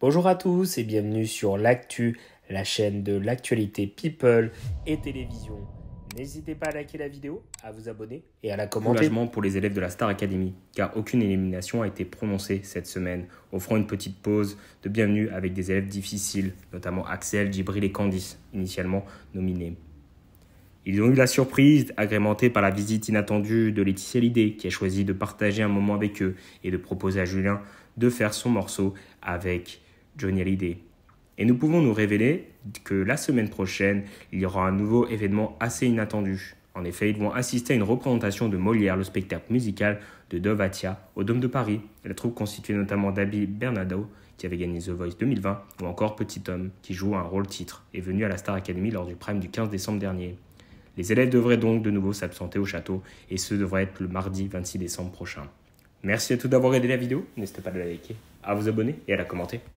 Bonjour à tous et bienvenue sur l'actu, la chaîne de l'actualité people et télévision. N'hésitez pas à liker la vidéo, à vous abonner et à la commenter. Engagement pour les élèves de la Star Academy, car aucune élimination a été prononcée cette semaine, offrant une petite pause de bienvenue avec des élèves difficiles, notamment Axel, Djibril et Candice, initialement nominés. Ils ont eu la surprise, agrémentée par la visite inattendue de Laetitia Lidé, qui a choisi de partager un moment avec eux et de proposer à Julien de faire son morceau avec Johnny Hallyday. Et nous pouvons nous révéler que la semaine prochaine, il y aura un nouveau événement assez inattendu. En effet, ils vont assister à une représentation de Molière, le spectacle musical de Dovatia au Dôme de Paris. La troupe constituée notamment d'Abby Bernardo, qui avait gagné The Voice 2020, ou encore Petit Homme, qui joue un rôle titre, est venu à la Star Academy lors du prime du 15 décembre dernier. Les élèves devraient donc de nouveau s'absenter au château, et ce devrait être le mardi 26 décembre prochain. Merci à tous d'avoir aidé la vidéo, n'hésitez pas à la liker, à vous abonner et à la commenter.